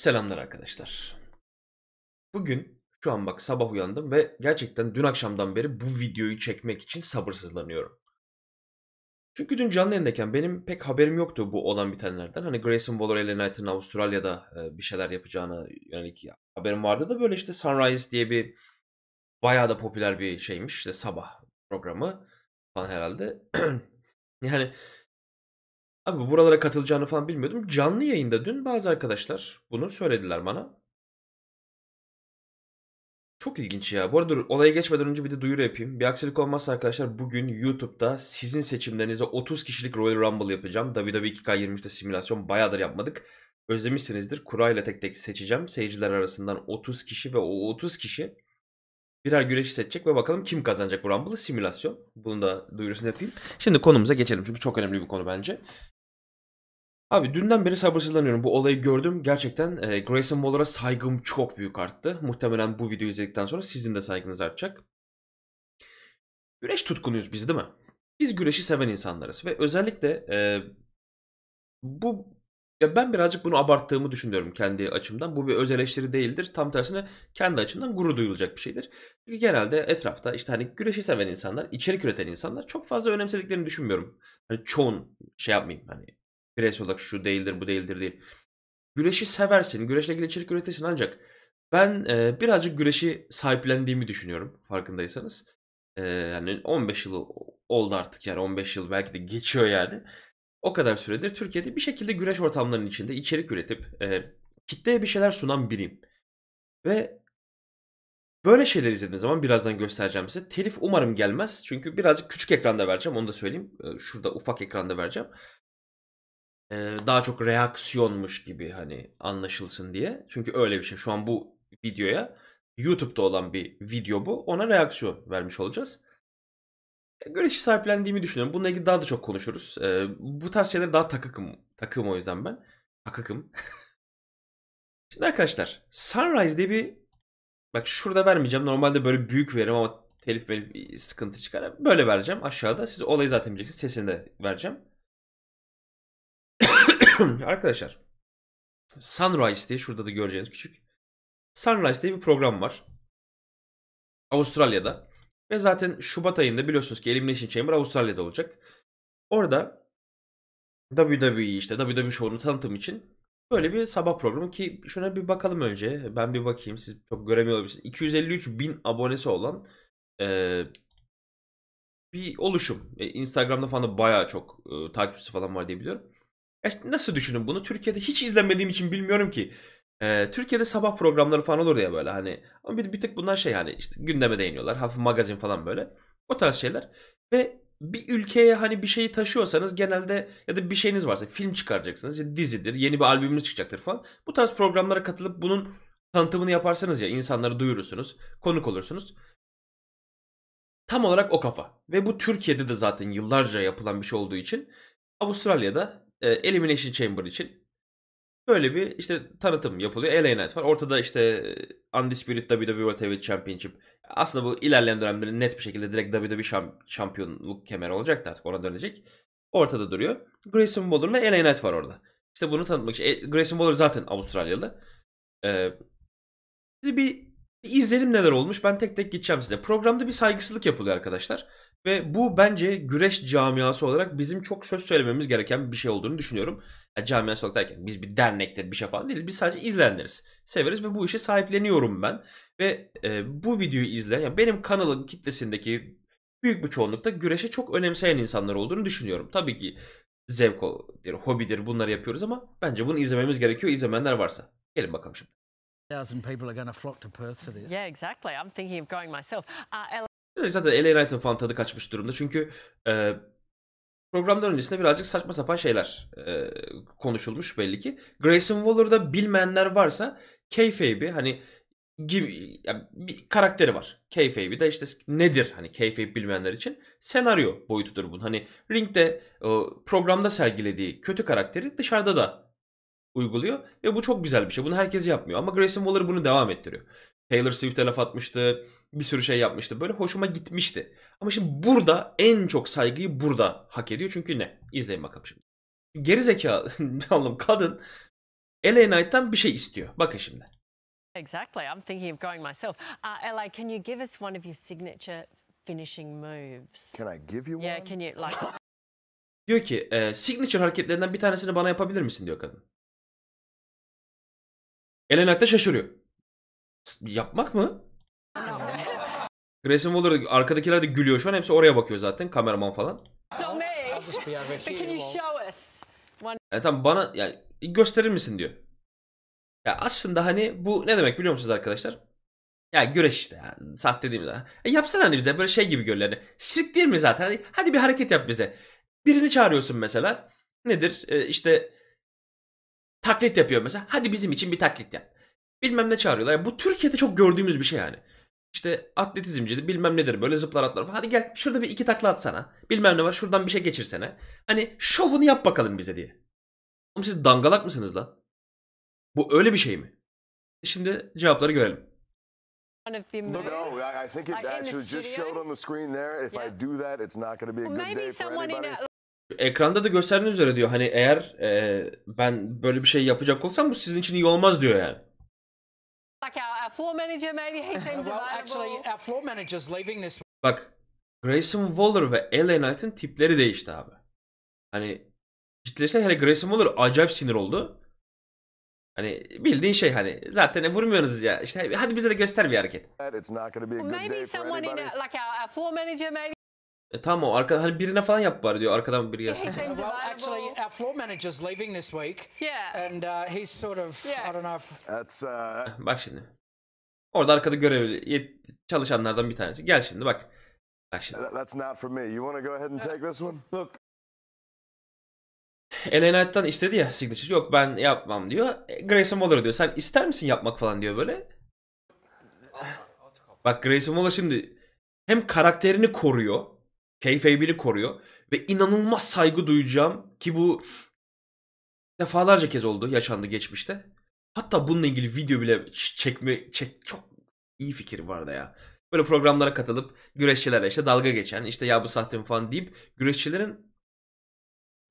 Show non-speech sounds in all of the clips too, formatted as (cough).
Selamlar arkadaşlar. Bugün şu an bak sabah uyandım ve gerçekten dün akşamdan beri bu videoyu çekmek için sabırsızlanıyorum. Çünkü dün canlı yayındayken benim pek haberim yoktu bu olan bitenlerden. Hani Grayson Waller ile Knight'ın Avustralya'da e, bir şeyler yapacağını yönelik ya, haberim vardı da böyle işte Sunrise diye bir bayağı da popüler bir şeymiş. işte sabah programı falan herhalde. (clears throat) yani Abi buralara katılacağını falan bilmiyordum. Canlı yayında dün bazı arkadaşlar bunu söylediler bana. Çok ilginç ya. Bu arada olaya geçmeden önce bir de duyuru yapayım. Bir aksilik olmazsa arkadaşlar bugün YouTube'da sizin seçimlerinizde 30 kişilik Royal Rumble yapacağım. WWE 2K23'te simülasyon bayağıdır yapmadık. Özlemişsinizdir. Kura ile tek tek seçeceğim. Seyirciler arasından 30 kişi ve o 30 kişi birer güreşi seçecek ve bakalım kim kazanacak bu Rumble'ı simülasyon. Bunu da duyurusunu yapayım. Şimdi konumuza geçelim çünkü çok önemli bir konu bence. Abi dünden beri sabırsızlanıyorum. Bu olayı gördüm. Gerçekten e, Grayson Waller'a saygım çok büyük arttı. Muhtemelen bu videoyu izledikten sonra sizin de saygınız artacak. Güreş tutkunuyuz biz değil mi? Biz güreşi seven insanlarız ve özellikle e, bu ya ben birazcık bunu abarttığımı düşünüyorum kendi açımdan. Bu bir öz eleştiri değildir. Tam tersine kendi açımdan gurur duyulacak bir şeydir. Çünkü genelde etrafta işte hani güreşi seven insanlar, içerik üreten insanlar çok fazla önemsediklerini düşünmüyorum. Hani çoğun şey yapmayayım hani bireysel olarak şu değildir bu değildir değil. Güreşi seversin, güreşle ilgili içerik üretirsin ancak ben e, birazcık güreşi sahiplendiğimi düşünüyorum farkındaysanız. E, yani 15 yıl oldu artık yani 15 yıl belki de geçiyor yani. O kadar süredir Türkiye'de bir şekilde güreş ortamlarının içinde içerik üretip e, kitleye bir şeyler sunan biriyim. Ve böyle şeyler izlediğim zaman birazdan göstereceğim size. Telif umarım gelmez. Çünkü birazcık küçük ekranda vereceğim onu da söyleyeyim. E, şurada ufak ekranda vereceğim. E, daha çok reaksiyonmuş gibi hani anlaşılsın diye. Çünkü öyle bir şey. Şu an bu videoya YouTube'da olan bir video bu. Ona reaksiyon vermiş olacağız. E, Görüşü sahiplendiğimi düşünüyorum. Bununla ilgili daha da çok konuşuruz. E, bu tarz şeyler daha takıkım. Takım o yüzden ben. Takıkım. (laughs) Şimdi arkadaşlar Sunrise diye bir bak şurada vermeyeceğim. Normalde böyle büyük veririm ama telif benim sıkıntı çıkar. Böyle vereceğim aşağıda. Siz olayı zaten bileceksiniz. Sesini de vereceğim. (clears throat) Arkadaşlar Sunrise diye şurada da göreceğiniz küçük. Sunrise diye bir program var. Avustralya'da. Ve zaten Şubat ayında biliyorsunuz ki Elimination Chamber Avustralya'da olacak. Orada WWE işte WWE Show'unu tanıtım için böyle bir sabah programı ki şuna bir bakalım önce. Ben bir bakayım siz çok göremiyor olabilirsiniz. 253 bin abonesi olan e, bir oluşum. E, Instagram'da falan da bayağı çok e, takipçisi falan var diye biliyorum. Ya nasıl düşünün bunu? Türkiye'de hiç izlemediğim için bilmiyorum ki. Ee, Türkiye'de sabah programları falan olur ya böyle hani. Ama bir, bir tık bunlar şey hani işte gündeme değiniyorlar. Hafif magazin falan böyle. O tarz şeyler. Ve bir ülkeye hani bir şeyi taşıyorsanız genelde ya da bir şeyiniz varsa film çıkaracaksınız ya dizidir yeni bir albümünüz çıkacaktır falan. Bu tarz programlara katılıp bunun tanıtımını yaparsanız ya insanları duyurursunuz konuk olursunuz. Tam olarak o kafa ve bu Türkiye'de de zaten yıllarca yapılan bir şey olduğu için Avustralya'da e, Elimination Chamber için böyle bir işte tanıtım yapılıyor. LA Knight var. Ortada işte Undisputed WWE World Heavyweight Championship. Aslında bu ilerleyen dönemde net bir şekilde direkt WWE şamp şampiyonluk kemeri olacaktı artık ona dönecek. Ortada duruyor. Grayson Waller'la LA Knight var orada. İşte bunu tanıtmak için. E, Grayson Waller zaten Avustralyalı. Ee, bir, bir izleyelim neler olmuş. Ben tek tek gideceğim size. Programda bir saygısızlık yapılıyor arkadaşlar. Ve bu bence güreş camiası olarak bizim çok söz söylememiz gereken bir şey olduğunu düşünüyorum. Yani camiası olarak derken biz bir dernektir bir şey falan değiliz. Biz sadece izleniriz. Severiz ve bu işe sahipleniyorum ben. Ve e, bu videoyu izleyen yani benim kanalın kitlesindeki büyük bir çoğunlukta güreşe çok önemseyen insanlar olduğunu düşünüyorum. Tabii ki zevk, olur, hobidir bunları yapıyoruz ama bence bunu izlememiz gerekiyor izlemeyenler varsa. Gelin bakalım şimdi. thousand people are going to flock to Perth for this. Yeah, exactly. I'm thinking of going myself. Uh, Zaten LA Knight'ın falan tadı kaçmış durumda. Çünkü e, programdan öncesinde birazcık saçma sapan şeyler e, konuşulmuş belli ki. Grayson Waller'da bilmeyenler varsa kayfabe hani gibi yani bir karakteri var. Kayfabe de işte nedir hani kayfabe bilmeyenler için senaryo boyutudur bunun. Hani ringde programda sergilediği kötü karakteri dışarıda da uyguluyor ve bu çok güzel bir şey. Bunu herkes yapmıyor ama Grayson Waller bunu devam ettiriyor. Taylor Swift'e laf atmıştı. Bir sürü şey yapmıştı. Böyle hoşuma gitmişti. Ama şimdi burada en çok saygıyı burada hak ediyor. Çünkü ne? İzleyin bakalım şimdi. Geri zeka (laughs) kadın LA Knight'tan bir şey istiyor. Bakın şimdi. Exactly. I'm thinking of going myself. Uh, LA, can you give us one of your signature finishing moves? Can I give you one? Yeah, can you like (laughs) Diyor ki, e, signature hareketlerinden bir tanesini bana yapabilir misin diyor kadın. LA Knight da şaşırıyor. Yapmak mı? (laughs) Grayson Waller arkadakiler de gülüyor şu an. Hepsi oraya bakıyor zaten kameraman falan. yani e, tam bana yani gösterir misin diyor. Ya aslında hani bu ne demek biliyor musunuz arkadaşlar? Ya güreş işte ya. Sahte dediğim zaman. E yapsana hani bize böyle şey gibi göllerini. Hani. Sirk değil mi zaten? Hadi, hadi bir hareket yap bize. Birini çağırıyorsun mesela. Nedir? E, işte taklit yapıyor mesela. Hadi bizim için bir taklit yap bilmem ne çağırıyorlar. Yani bu Türkiye'de çok gördüğümüz bir şey yani. İşte atletizmcidir bilmem nedir böyle zıplar atlar. Hadi gel şurada bir iki takla atsana. Bilmem ne var şuradan bir şey geçirsene. Hani şovunu yap bakalım bize diye. Ama siz dangalak mısınız lan? Bu öyle bir şey mi? Şimdi cevapları görelim. No, I think it actually just showed on the screen there. If I do that, it's not going to be a good day for anybody. Ekranda da gösterdiğiniz üzere diyor hani eğer e, ben böyle bir şey yapacak olsam bu sizin için iyi olmaz diyor yani. Bak, Grayson Waller ve LA Knight'ın tipleri değişti abi. Hani ciddileşen hele hani Grayson Waller acayip sinir oldu. Hani bildiğin şey hani zaten vurmuyoruz ya. İşte hadi bize de göster bir hareket. E tamam o arka hani birine falan yap bari diyor arkadan biri gelsin. well, actually our floor manager's leaving this week. Yeah. And uh, he's sort of yeah. I don't know. If... That's uh... Bak şimdi. Orada arkada görevli çalışanlardan bir tanesi. Gel şimdi bak. Bak şimdi. That's not for me. You go ahead and take this one? Look. LA Knight'tan istedi ya signature. Yok ben yapmam diyor. E, Grayson Waller diyor. Sen ister misin yapmak falan diyor böyle. Bak Grayson Waller şimdi hem karakterini koruyor. Keyfeybini koruyor. Ve inanılmaz saygı duyacağım ki bu defalarca kez oldu yaşandı geçmişte. Hatta bununla ilgili video bile çekme çek çok iyi fikir bu arada ya. Böyle programlara katılıp güreşçilerle işte dalga geçen işte ya bu sahte mi falan deyip güreşçilerin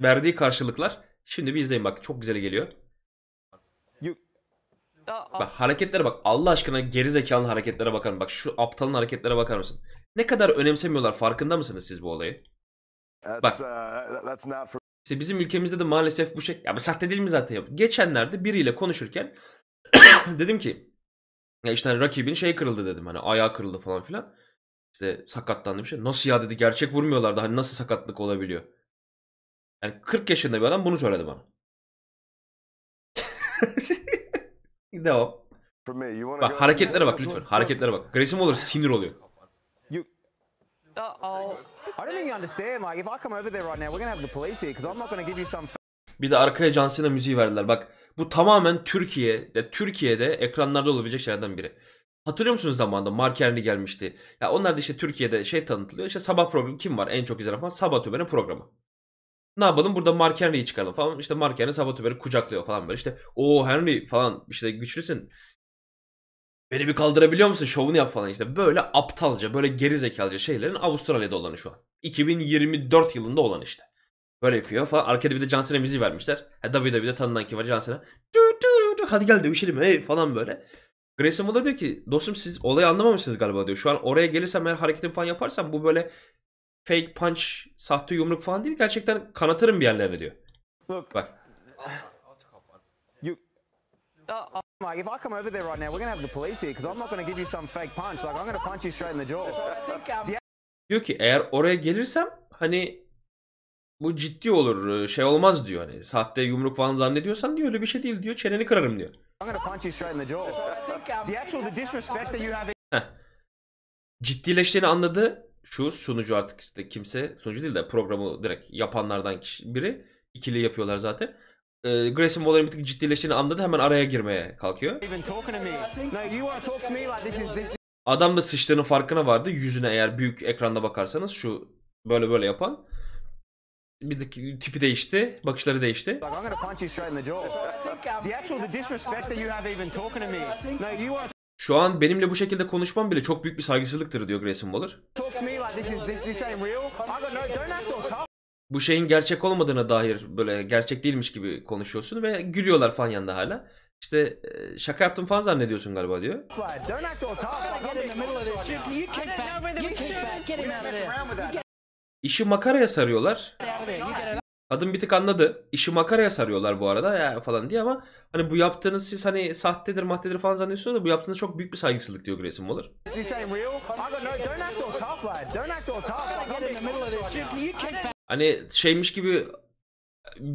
verdiği karşılıklar. Şimdi bir izleyin bak çok güzel geliyor. Bak hareketlere bak Allah aşkına geri zekalı hareketlere bakar Bak şu aptalın hareketlere bakar mısın? Ne kadar önemsemiyorlar farkında mısınız siz bu olayı? Bak. Uh, işte bizim ülkemizde de maalesef bu şey. Ya bu sahte değil mi zaten? Geçenlerde biriyle konuşurken (coughs) dedim ki ya işte hani rakibin şey kırıldı dedim. Hani ayağı kırıldı falan filan. İşte sakatlandı bir şey. Nasıl ya dedi gerçek vurmuyorlardı. Hani nasıl sakatlık olabiliyor? Yani 40 yaşında bir adam bunu söyledi bana. Devam. (laughs) Bak hareketlere bak lütfen. Hareketlere bak. Grayson Waller sinir oluyor. Uh oh. I don't think understand. Like if I come over there right now, we're gonna have the police here because I'm not gonna give you some. Bir de arkaya John Cena müziği verdiler. Bak bu tamamen Türkiye, ya Türkiye'de ekranlarda olabilecek şeylerden biri. Hatırlıyor musunuz zamanında Mark Henry gelmişti. Ya onlar da işte Türkiye'de şey tanıtılıyor. İşte sabah programı kim var? En çok izlenen falan Sabah Tüber'in programı. Ne yapalım burada Mark Henry'i çıkaralım falan. İşte Mark Henry Sabah Tüber'i kucaklıyor falan böyle. İşte o Henry falan işte güçlüsün. Beni bir kaldırabiliyor musun? Şovunu yap falan işte. Böyle aptalca, böyle gerizekalıca şeylerin Avustralya'da olanı şu an. 2024 yılında olan işte. Böyle yapıyor falan. Arkada bir de John Cena müziği vermişler. Ha, WWE'de tanınan ki var John Cena. Hadi gel dövüşelim hey falan böyle. Grayson Waller diyor ki dostum siz olayı anlamamışsınız galiba diyor. Şu an oraya gelirsem eğer hareketim falan yaparsam bu böyle fake punch, sahte yumruk falan değil. Gerçekten kanatırım bir yerlerine diyor. Bak. Ah. Uh-oh. Like, if I come over there right now, we're going have the police here because I'm not going give you some fake punch. Like, I'm going punch you straight in the jaw. Um, diyor ki eğer oraya gelirsem hani bu ciddi olur e, şey olmaz diyor hani sahte yumruk falan zannediyorsan diyor öyle bir şey değil diyor çeneni kırarım diyor. Ciddileştiğini anladı şu sunucu artık işte kimse sunucu değil de programı direkt yapanlardan kişi, biri ikili yapıyorlar zaten e, Grayson Waller'ın bir tık ciddileştiğini anladı hemen araya girmeye kalkıyor. Adam da sıçtığının farkına vardı. Yüzüne eğer büyük ekranda bakarsanız şu böyle böyle yapan. Bir de tipi değişti, bakışları değişti. Şu an benimle bu şekilde konuşmam bile çok büyük bir saygısızlıktır diyor Grayson Waller bu şeyin gerçek olmadığına dair böyle gerçek değilmiş gibi konuşuyorsun ve gülüyorlar falan yanında hala. İşte e, şaka yaptım falan zannediyorsun galiba diyor. İşi makaraya sarıyorlar. Kadın bir tık anladı. İşi makaraya sarıyorlar bu arada ya falan diye ama hani bu yaptığınız siz hani sahtedir maddedir falan zannediyorsunuz da bu yaptığınız çok büyük bir saygısızlık diyor Grayson Waller. Hani şeymiş gibi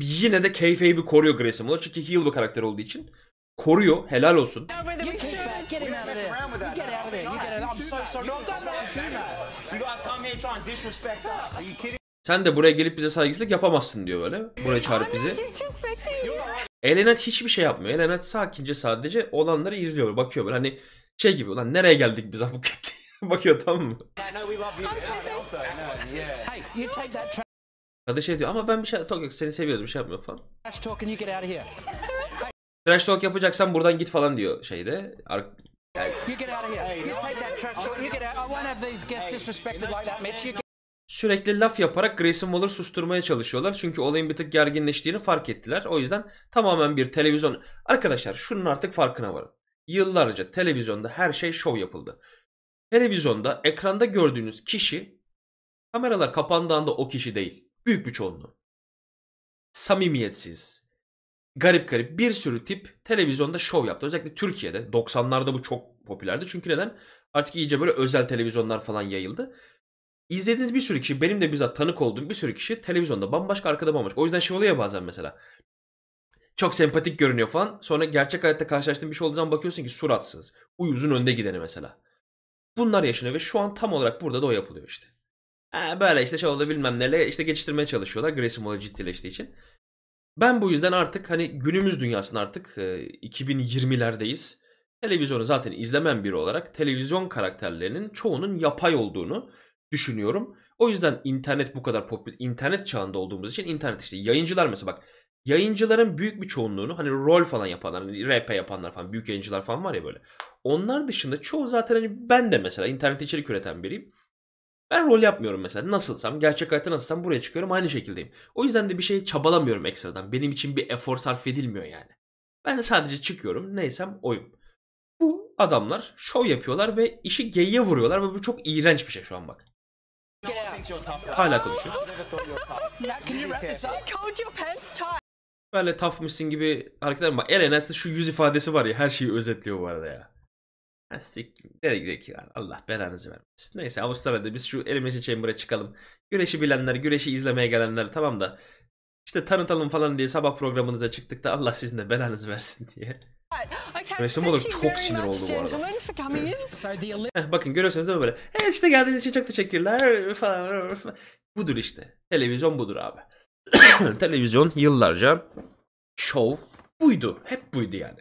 yine de keyfeyi bir koruyor Grayson Waller. Çünkü heel bir karakter olduğu için. Koruyor. Helal olsun. Sen de buraya gelip bize saygısızlık yapamazsın diyor böyle. Buraya çağırıp bizi. Elenet hiçbir şey yapmıyor. Elenet sakince sadece olanları izliyor. Bakıyor böyle hani şey gibi ulan nereye geldik biz (laughs) Bakıyor tamam mı? Kadın şey diyor ama ben bir şey yok yok seni seviyoruz bir şey yapmıyor falan. Trash talk and you get out of here. Trash talk yapacaksan buradan git falan diyor şeyde. Ar Sürekli laf yaparak Grayson Waller susturmaya çalışıyorlar. Çünkü olayın bir tık gerginleştiğini fark ettiler. O yüzden tamamen bir televizyon... Arkadaşlar şunun artık farkına varın. Yıllarca televizyonda her şey şov yapıldı. Televizyonda ekranda gördüğünüz kişi kameralar kapandığında o kişi değil. Büyük bir çoğunluğu. Samimiyetsiz, garip garip bir sürü tip televizyonda şov yaptı. Özellikle Türkiye'de 90'larda bu çok popülerdi. Çünkü neden? Artık iyice böyle özel televizyonlar falan yayıldı. İzlediğiniz bir sürü kişi benim de bizzat tanık olduğum bir sürü kişi televizyonda bambaşka arkada bambaşka. O yüzden şey oluyor bazen mesela. Çok sempatik görünüyor falan. Sonra gerçek hayatta karşılaştığın bir şey olduğu zaman bakıyorsun ki suratsız. Uyuzun önde gideni mesela. Bunlar yaşanıyor ve şu an tam olarak burada da o yapılıyor işte. Ee, böyle işte şovla şey bilmem neyle işte geçiştirmeye çalışıyorlar. Grayson Waller ciddileştiği için. Ben bu yüzden artık hani günümüz dünyasında artık 2020'lerdeyiz. E, Televizyonu zaten izlemem biri olarak televizyon karakterlerinin çoğunun yapay olduğunu düşünüyorum. O yüzden internet bu kadar popüler, internet çağında olduğumuz için internet işte yayıncılar mesela bak yayıncıların büyük bir çoğunluğunu hani rol falan yapanlar, hani RP yapanlar falan, büyük yayıncılar falan var ya böyle. Onlar dışında çoğu zaten hani ben de mesela internet içerik üreten biriyim. Ben rol yapmıyorum mesela. Nasılsam, gerçek hayatta nasılsam buraya çıkıyorum aynı şekildeyim. O yüzden de bir şey çabalamıyorum ekstradan. Benim için bir efor sarf edilmiyor yani. Ben de sadece çıkıyorum. Neysem oyum. Bu adamlar şov yapıyorlar ve işi geyiğe vuruyorlar ve bu çok iğrenç bir şey şu an bak. Hala konuşuyor. Böyle tough mısın gibi hareketler var. Eren'in şu yüz ifadesi var ya her şeyi özetliyor bu arada ya. Ha sikkim. Nereye gidiyor Allah belanızı vermesin. Neyse Avustralya'da biz şu Elimination Chamber'a çıkalım. Güreşi bilenler, güreşi izlemeye gelenler tamam da işte tanıtalım falan diye sabah programınıza çıktık da Allah sizin de belanızı versin diye. Resim olur çok sinir oldu bu arada. bakın görüyorsunuz değil mi böyle? Evet işte geldiğiniz için çok teşekkürler falan. (laughs) Budur işte. Televizyon budur abi. (clears throat) Televizyon yıllarca show buydu. Hep buydu yani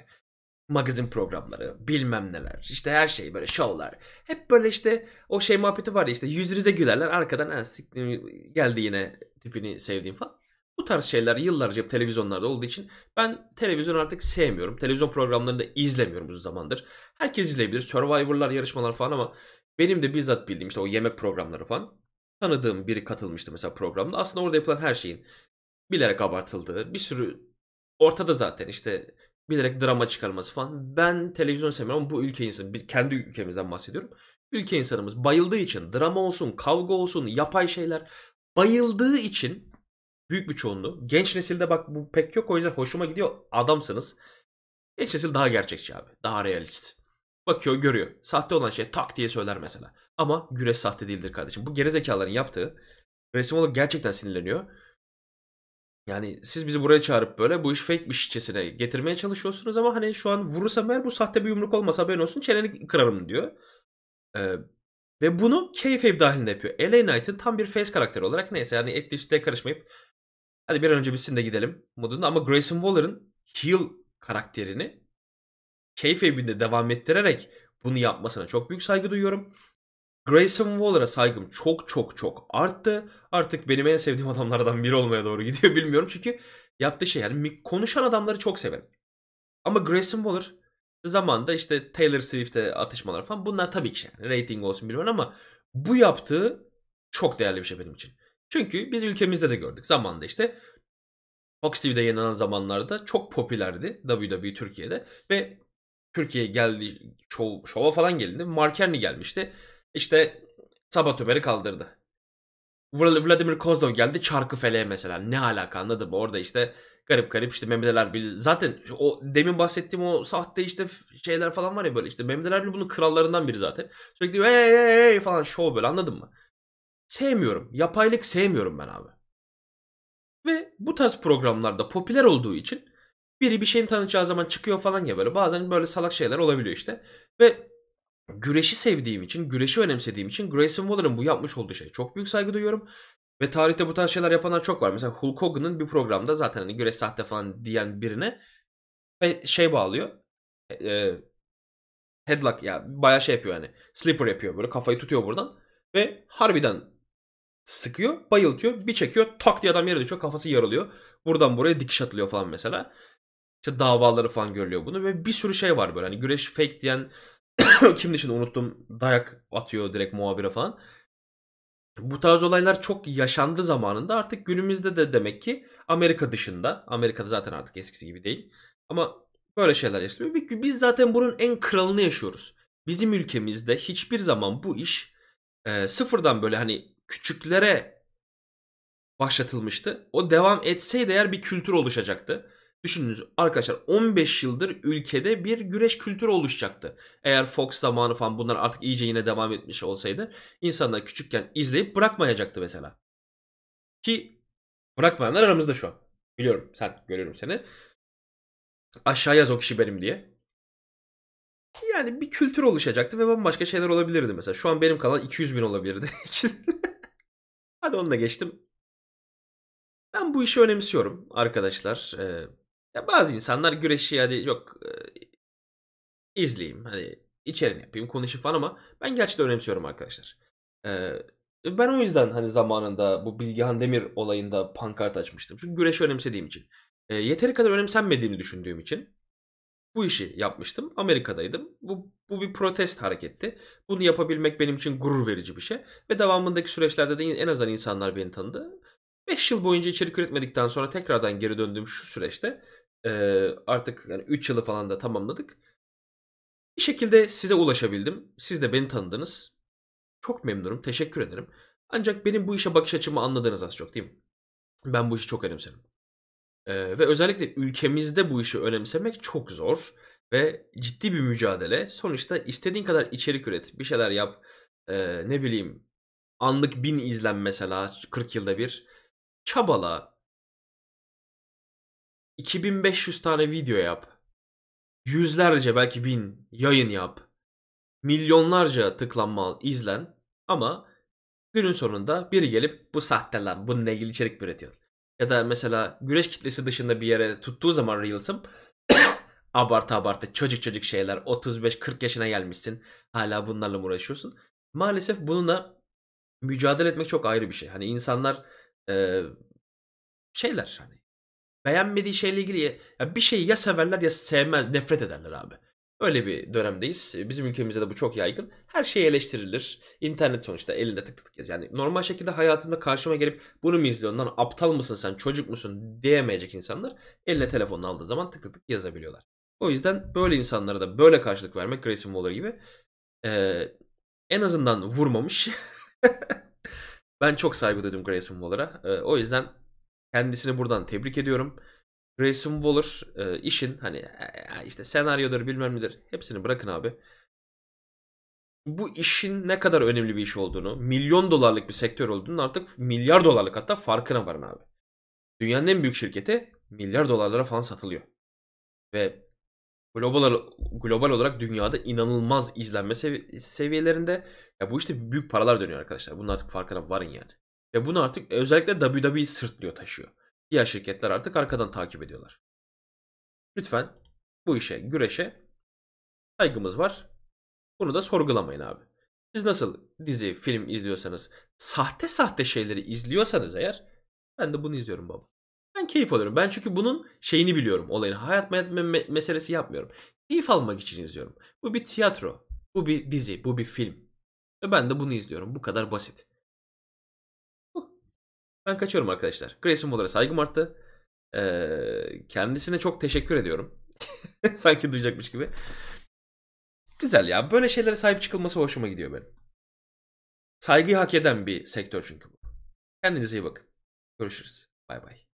magazin programları, bilmem neler, işte her şey böyle şovlar. Hep böyle işte o şey muhabbeti var ya işte yüzünüze gülerler arkadan ha, geldi yine tipini sevdiğim falan. Bu tarz şeyler yıllarca hep televizyonlarda olduğu için ben televizyon artık sevmiyorum. Televizyon programlarını da izlemiyorum uzun zamandır. Herkes izleyebilir. Survivor'lar, yarışmalar falan ama benim de bizzat bildiğim işte o yemek programları falan tanıdığım biri katılmıştı mesela programda. Aslında orada yapılan her şeyin bilerek abartıldığı bir sürü ortada zaten işte bilerek drama çıkarması falan. Ben televizyon sevmiyorum ama bu ülke insanı, kendi ülkemizden bahsediyorum. Ülke insanımız bayıldığı için drama olsun, kavga olsun, yapay şeyler bayıldığı için büyük bir çoğunluğu. Genç nesilde bak bu pek yok o yüzden hoşuma gidiyor. Adamsınız. Genç nesil daha gerçekçi abi. Daha realist. Bakıyor görüyor. Sahte olan şey tak diye söyler mesela. Ama güreş sahte değildir kardeşim. Bu gerizekaların yaptığı resim olarak gerçekten sinirleniyor. Yani siz bizi buraya çağırıp böyle bu iş fake bir şişçesine getirmeye çalışıyorsunuz ama hani şu an vurursam eğer bu sahte bir yumruk olmasa ben olsun çeneni kırarım diyor. Ee, ve bunu kayfabe dahilinde yapıyor. LA Knight'ın tam bir face karakteri olarak neyse yani etli üstlüğe karışmayıp hadi bir an önce bitsin de gidelim modunda ama Grayson Waller'ın heel karakterini kayfabe'inde devam ettirerek bunu yapmasına çok büyük saygı duyuyorum. Grayson Waller'a saygım çok çok çok arttı. Artık benim en sevdiğim (laughs) adamlardan biri olmaya doğru gidiyor bilmiyorum. Çünkü yaptığı şey yani konuşan adamları çok severim. Ama Grayson Waller zamanda işte Taylor Swift'e atışmalar falan bunlar tabii ki şey, yani rating olsun bilmem ama bu yaptığı çok değerli bir şey benim için. Çünkü biz ülkemizde de gördük zamanda işte Fox TV'de yayınlanan zamanlarda çok popülerdi WWE Türkiye'de ve Türkiye'ye geldi şova falan gelindi. Mark Henry gelmişti. İşte Sabah kaldırdı. Vladimir Kozlov geldi çarkı feleğe mesela. Ne alaka anladın mı? Orada işte garip garip işte memedeler bil. Zaten o demin bahsettiğim o sahte işte şeyler falan var ya böyle işte memedeler bil bunun krallarından biri zaten. Sürekli hey hey hey falan şov böyle anladın mı? Sevmiyorum. Yapaylık sevmiyorum ben abi. Ve bu tarz programlarda popüler olduğu için biri bir şeyin tanıtacağı zaman çıkıyor falan ya böyle. Bazen böyle salak şeyler olabiliyor işte. Ve güreşi sevdiğim için, güreşi önemsediğim için Grayson Waller'ın bu yapmış olduğu şey çok büyük saygı duyuyorum. Ve tarihte bu tarz şeyler yapanlar çok var. Mesela Hulk Hogan'ın bir programda zaten hani güreş sahte falan diyen birine e, şey bağlıyor. E, e headlock ya yani bayağı şey yapıyor yani. Slipper yapıyor böyle kafayı tutuyor buradan. Ve harbiden sıkıyor, bayıltıyor, bir çekiyor, tak diye adam yere düşüyor, kafası yarılıyor. Buradan buraya dikiş atılıyor falan mesela. İşte davaları falan görülüyor bunu ve bir sürü şey var böyle. Hani güreş fake diyen (coughs) kimdi şimdi unuttum dayak atıyor direkt muhabire falan. Bu tarz olaylar çok yaşandı zamanında artık günümüzde de demek ki Amerika dışında. Amerika'da zaten artık eskisi gibi değil. Ama böyle şeyler yaşanıyor. Biz zaten bunun en kralını yaşıyoruz. Bizim ülkemizde hiçbir zaman bu iş e, sıfırdan böyle hani küçüklere başlatılmıştı. O devam etseydi eğer bir kültür oluşacaktı. Düşününüz arkadaşlar 15 yıldır ülkede bir güreş kültürü oluşacaktı. Eğer Fox zamanı falan bunlar artık iyice yine devam etmiş olsaydı insanlar küçükken izleyip bırakmayacaktı mesela. Ki bırakmayanlar aramızda şu an. Biliyorum sen görüyorum seni. Aşağı yaz o kişi benim diye. Yani bir kültür oluşacaktı ve bambaşka şeyler olabilirdi mesela. Şu an benim kalan 200 bin olabilirdi. (laughs) Hadi onu da geçtim. Ben bu işi önemsiyorum arkadaşlar. Ee, ya bazı insanlar güreşi hadi yok e, izleyeyim hani içerini yapayım konuşayım falan ama ben gerçekten önemsiyorum arkadaşlar. Ee, ben o yüzden hani zamanında bu Bilgehan Demir olayında pankart açmıştım. Çünkü güreşi önemsediğim için. E, yeteri kadar önemsenmediğini düşündüğüm için bu işi yapmıştım. Amerika'daydım. Bu, bu bir protest hareketti. Bunu yapabilmek benim için gurur verici bir şey. Ve devamındaki süreçlerde de en azından insanlar beni tanıdı. 5 yıl boyunca içerik üretmedikten sonra tekrardan geri döndüğüm şu süreçte ee, artık yani 3 yılı falan da tamamladık. Bir şekilde size ulaşabildim. Siz de beni tanıdınız. Çok memnunum. Teşekkür ederim. Ancak benim bu işe bakış açımı anladınız az çok değil mi? Ben bu işi çok önemserim. Ee, ve özellikle ülkemizde bu işi önemsemek çok zor ve ciddi bir mücadele. Sonuçta istediğin kadar içerik üret, bir şeyler yap. Ee, ne bileyim anlık bin izlen mesela 40 yılda bir. Çabala, 2500 tane video yap. Yüzlerce belki bin yayın yap. Milyonlarca tıklanma al, izlen. Ama günün sonunda biri gelip bu sahte lan bununla ilgili içerik üretiyor. Ya da mesela güreş kitlesi dışında bir yere tuttuğu zaman Reels'ım (coughs) abartı abartı çocuk çocuk şeyler 35-40 yaşına gelmişsin hala bunlarla mı uğraşıyorsun? Maalesef bununla mücadele etmek çok ayrı bir şey. Hani insanlar e, şeyler hani beğenmediği şeyle ilgili ya bir şeyi ya severler ya sevmez, nefret ederler abi. Öyle bir dönemdeyiz. Ee, bizim ülkemizde de bu çok yaygın. Her şey eleştirilir. İnternet sonuçta elinde tık tık Yani normal şekilde hayatımda karşıma gelip bunu mu izliyorsun lan aptal mısın sen çocuk musun diyemeyecek insanlar eline telefonunu aldığı zaman tık tık tık yazabiliyorlar. O yüzden böyle insanlara da böyle karşılık vermek Grayson Waller gibi e, en azından vurmamış. (laughs) ben çok saygı duydum Grayson Waller'a. E, ee, o yüzden Kendisini buradan tebrik ediyorum. Grayson Waller e, işin hani e, e, işte senaryoları bilmem nedir hepsini bırakın abi. Bu işin ne kadar önemli bir iş olduğunu, milyon dolarlık bir sektör olduğunu artık milyar dolarlık hatta farkına varın abi. Dünyanın en büyük şirketi milyar dolarlara falan satılıyor. Ve global, global olarak dünyada inanılmaz izlenme sevi- seviyelerinde. Ya bu işte büyük paralar dönüyor arkadaşlar. Bunun artık farkına varın yani. Ve bunu artık e, özellikle WWE sırtlıyor taşıyor. Diğer şirketler artık arkadan takip ediyorlar. Lütfen bu işe, güreşe saygımız var. Bunu da sorgulamayın abi. Siz nasıl dizi, film izliyorsanız, sahte sahte şeyleri izliyorsanız eğer ben de bunu izliyorum baba. Ben keyif alıyorum. Ben çünkü bunun şeyini biliyorum olayını. Hayat me- meselesi yapmıyorum. Keyif almak için izliyorum. Bu bir tiyatro. Bu bir dizi. Bu bir film. Ve ben de bunu izliyorum. Bu kadar basit. Ben kaçıyorum arkadaşlar. Grayson Waller'a saygım arttı. Ee, kendisine çok teşekkür ediyorum. (laughs) Sanki duyacakmış gibi. Güzel ya. Böyle şeylere sahip çıkılması hoşuma gidiyor benim. Saygıyı hak eden bir sektör çünkü bu. Kendinize iyi bakın. Görüşürüz. Bay bay.